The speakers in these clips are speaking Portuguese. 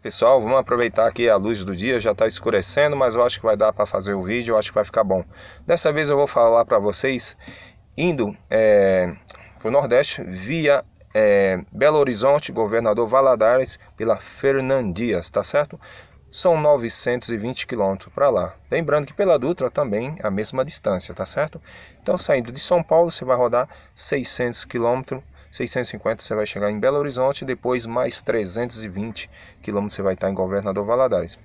Pessoal, vamos aproveitar que a luz do dia já está escurecendo, mas eu acho que vai dar para fazer o vídeo, eu acho que vai ficar bom. Dessa vez eu vou falar para vocês indo é, para o Nordeste via é, Belo Horizonte, Governador Valadares, pela Fernandias, tá certo? São 920 quilômetros para lá. Lembrando que pela Dutra também a mesma distância, tá certo? Então saindo de São Paulo você vai rodar 600 quilômetros 650 você vai chegar em Belo Horizonte, depois mais 320 quilômetros você vai estar em Governador Valadares.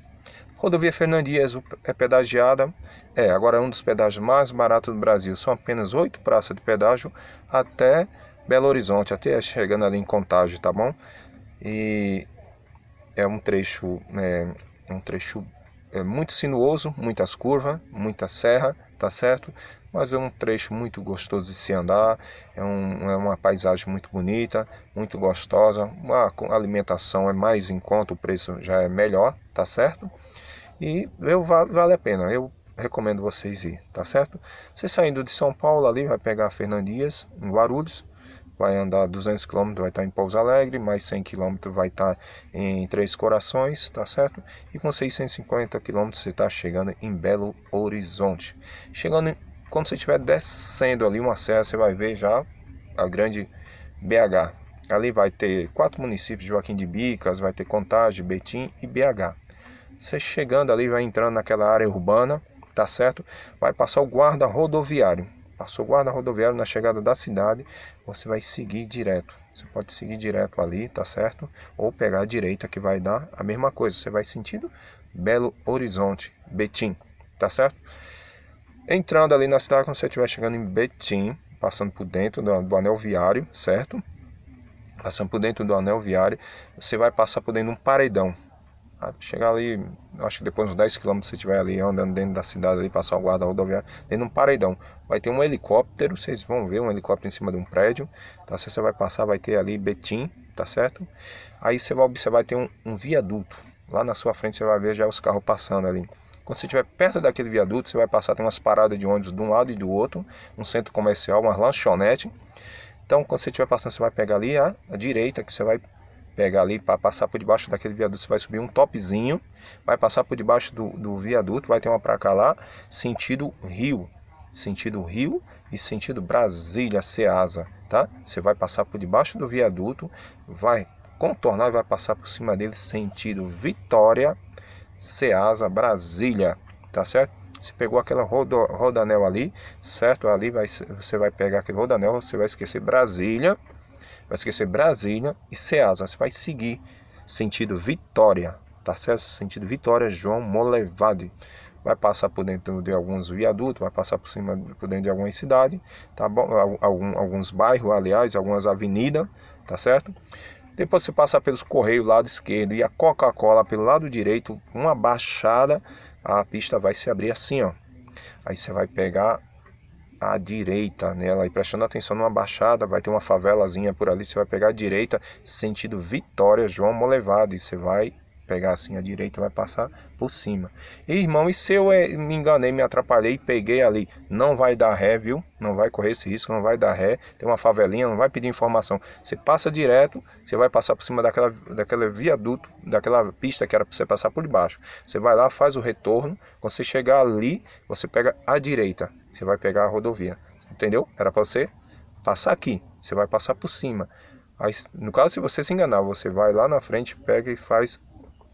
Rodovia Fernandes é pedagiada, é agora é um dos pedágios mais baratos do Brasil. São apenas oito praças de pedágio até Belo Horizonte, até chegando ali em Contagem, tá bom? E é um trecho, é, um trecho é muito sinuoso, muitas curvas, muita serra, tá certo? mas é um trecho muito gostoso de se andar, é, um, é uma paisagem muito bonita, muito gostosa, a alimentação é mais em conta, o preço já é melhor, tá certo? E eu, vale a pena, eu recomendo vocês ir, tá certo? Você saindo de São Paulo ali, vai pegar a Fernandias, em Guarulhos, vai andar 200 km, vai estar em Pouso Alegre, mais 100 km vai estar em Três Corações, tá certo? E com 650 km você está chegando em Belo Horizonte. Chegando quando você estiver descendo ali uma serra, você vai ver já a grande BH. Ali vai ter quatro municípios, Joaquim de Bicas, vai ter Contagem, Betim e BH. Você chegando ali, vai entrando naquela área urbana, tá certo? Vai passar o guarda rodoviário. Passou o guarda rodoviário na chegada da cidade, você vai seguir direto. Você pode seguir direto ali, tá certo? Ou pegar a direita que vai dar a mesma coisa. Você vai sentido Belo Horizonte, Betim, tá certo? Entrando ali na cidade, quando você estiver chegando em Betim, passando por dentro do, do anel viário, certo? Passando por dentro do anel viário, você vai passar por dentro de um paredão. Ah, chegar ali, acho que depois uns 10 km você estiver ali andando dentro da cidade, ali, passar o guarda rodoviário, dentro de um paredão. Vai ter um helicóptero, vocês vão ver um helicóptero em cima de um prédio. Tá? Se você vai passar, vai ter ali Betim, tá certo? Aí você vai observar, tem um, um viaduto. Lá na sua frente você vai ver já os carros passando ali. Quando você estiver perto daquele viaduto, você vai passar tem umas paradas de ônibus de um lado e do outro, um centro comercial, uma lanchonete. Então, quando você estiver passando, você vai pegar ali a, a direita, que você vai pegar ali para passar por debaixo daquele viaduto, você vai subir um topzinho, vai passar por debaixo do, do viaduto, vai ter uma para cá lá, sentido Rio, sentido Rio e sentido Brasília, Ceasa, tá? Você vai passar por debaixo do viaduto, vai contornar e vai passar por cima dele sentido Vitória Ceasa, Brasília, tá certo? Você pegou aquela roda rodanel ali, certo? Ali vai, você vai pegar aquele rodanel, você vai esquecer Brasília, vai esquecer Brasília e Ceasa. Você vai seguir sentido Vitória, tá certo? Sentido Vitória, João Molevade. Vai passar por dentro de alguns viadutos, vai passar por cima, por dentro de alguma cidade, tá bom? Algum, alguns bairros, aliás, algumas avenidas, tá certo? Depois você passa pelos Correios, lado esquerdo, e a Coca-Cola pelo lado direito, uma baixada, a pista vai se abrir assim, ó. Aí você vai pegar a direita nela e prestando atenção numa baixada, vai ter uma favelazinha por ali, você vai pegar a direita, sentido Vitória João Molevado, e você vai pegar assim a direita, vai passar por cima. irmão, e se eu eh, me enganei, me atrapalhei, peguei ali, não vai dar ré, viu? Não vai correr esse risco, não vai dar ré. Tem uma favelinha, não vai pedir informação. Você passa direto, você vai passar por cima daquela, daquela viaduto, daquela pista que era para você passar por baixo. Você vai lá, faz o retorno. Quando você chegar ali, você pega a direita. Você vai pegar a rodovia. Entendeu? Era para você passar aqui. Você vai passar por cima. Aí, no caso, se você se enganar, você vai lá na frente, pega e faz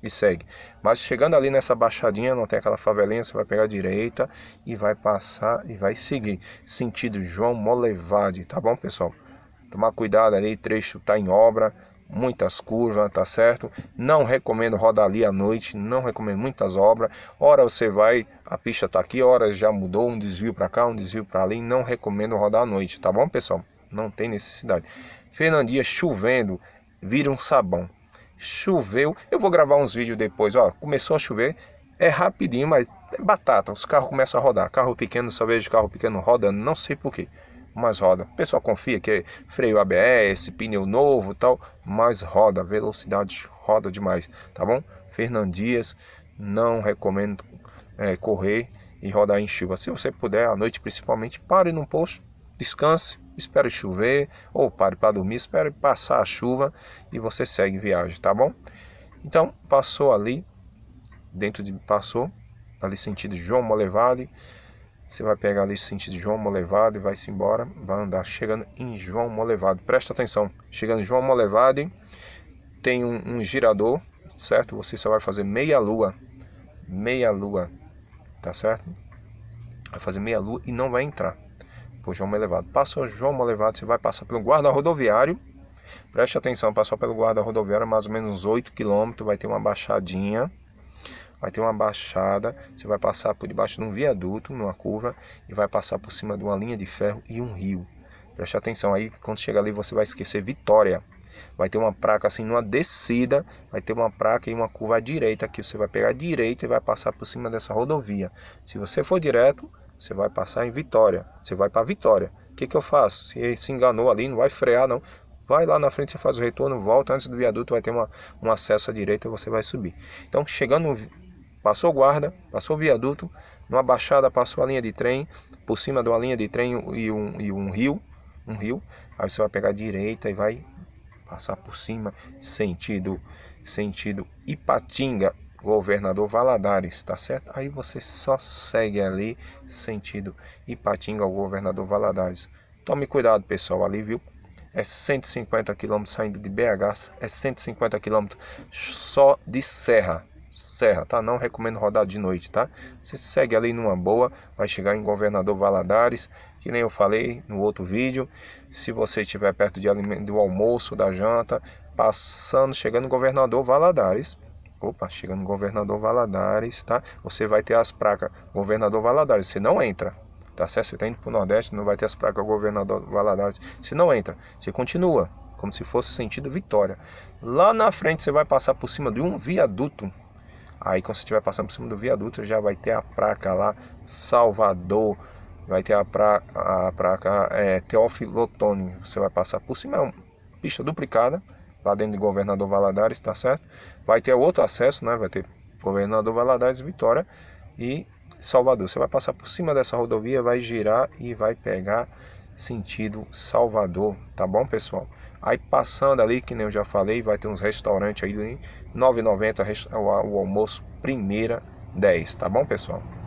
e segue. Mas chegando ali nessa baixadinha, não tem aquela favelinha, você vai pegar a direita e vai passar e vai seguir. Sentido João Molevade, tá bom, pessoal? Tomar cuidado ali, trecho tá em obra, muitas curvas, tá certo? Não recomendo rodar ali à noite, não recomendo muitas obras. Ora você vai, a pista tá aqui, ora já mudou, um desvio para cá, um desvio para ali, não recomendo rodar à noite, tá bom, pessoal? Não tem necessidade. Fernandia chovendo, vira um sabão choveu. Eu vou gravar uns vídeos depois, ó. Começou a chover, é rapidinho, mas é batata. Os carros começam a rodar. Carro pequeno, só vejo carro pequeno rodando, não sei porquê. Mas roda. O pessoal confia que é freio ABS, pneu novo tal, mas roda. Velocidade roda demais, tá bom? Fernandias, não recomendo é, correr e rodar em chuva. Se você puder, à noite principalmente, pare num posto, descanse, espere chover, ou pare para dormir, espere passar a chuva e você segue em viagem, tá bom? Então, passou ali, dentro de. passou, ali sentido João Molevade. Você vai pegar ali sentido João Molevade, vai-se embora, vai andar chegando em João Molevade. Presta atenção, chegando em João Molevade, tem um, um girador, certo? Você só vai fazer meia lua, meia lua, tá certo? Vai fazer meia lua e não vai entrar por João Melevato. Passou João Melevato, você vai passar pelo guarda rodoviário. Preste atenção, passou pelo guarda rodoviário, mais ou menos 8 quilômetros, vai ter uma baixadinha. Vai ter uma baixada, você vai passar por debaixo de um viaduto, numa curva, e vai passar por cima de uma linha de ferro e um rio. Preste atenção aí, quando chegar ali você vai esquecer Vitória. Vai ter uma placa assim, numa descida, vai ter uma placa e uma curva à direita que você vai pegar à direita e vai passar por cima dessa rodovia. Se você for direto, você vai passar em Vitória. Você vai para Vitória. O que, que eu faço? Se ele se enganou ali, não vai frear, não. Vai lá na frente, você faz o retorno, volta antes do viaduto, vai ter uma, um acesso à direita, você vai subir. Então, chegando, passou guarda, passou o viaduto, numa baixada passou a linha de trem, por cima de uma linha de trem e um, e um rio, um rio, aí você vai pegar a direita e vai passar por cima, sentido, sentido Ipatinga, Governador Valadares, tá certo? Aí você só segue ali sentido Ipatinga ao Governador Valadares. Tome cuidado, pessoal, ali, viu? É 150 km saindo de BH, é 150 km só de serra. Serra, tá? Não recomendo rodar de noite, tá? Você segue ali numa boa, vai chegar em Governador Valadares, que nem eu falei no outro vídeo. Se você estiver perto de, do almoço, da janta, passando, chegando Governador Valadares, Opa, chegando governador Valadares, tá? Você vai ter as placas governador Valadares, você não entra. Tá certo? Você está indo para o Nordeste, não vai ter as placas governador Valadares, você não entra. Você continua, como se fosse sentido vitória. Lá na frente você vai passar por cima de um viaduto. Aí quando você estiver passando por cima do viaduto, você já vai ter a placa lá, Salvador. Vai ter a placa, a placa é, Teófilo Otoni. Você vai passar por cima, é uma pista duplicada lá tá dentro de Governador Valadares, tá certo? Vai ter outro acesso, né? Vai ter Governador Valadares, Vitória e Salvador. Você vai passar por cima dessa rodovia, vai girar e vai pegar sentido Salvador, tá bom, pessoal? Aí passando ali, que nem eu já falei, vai ter uns restaurantes aí, 9,90 o almoço primeira 10, tá bom, pessoal?